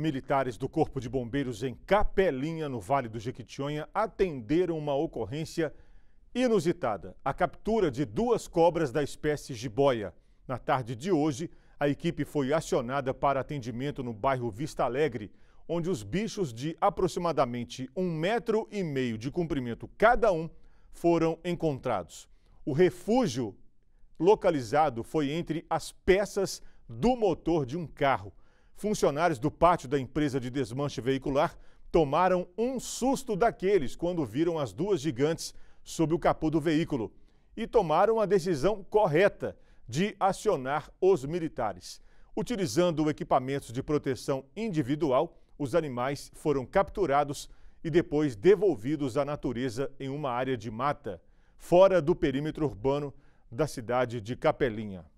Militares do Corpo de Bombeiros em Capelinha, no Vale do Jequitinhonha, atenderam uma ocorrência inusitada: a captura de duas cobras da espécie jiboia. Na tarde de hoje, a equipe foi acionada para atendimento no bairro Vista Alegre, onde os bichos de aproximadamente um metro e meio de comprimento cada um foram encontrados. O refúgio localizado foi entre as peças do motor de um carro funcionários do pátio da empresa de desmanche veicular tomaram um susto daqueles quando viram as duas gigantes sob o capô do veículo e tomaram a decisão correta de acionar os militares. Utilizando equipamentos de proteção individual, os animais foram capturados e depois devolvidos à natureza em uma área de mata, fora do perímetro urbano da cidade de Capelinha.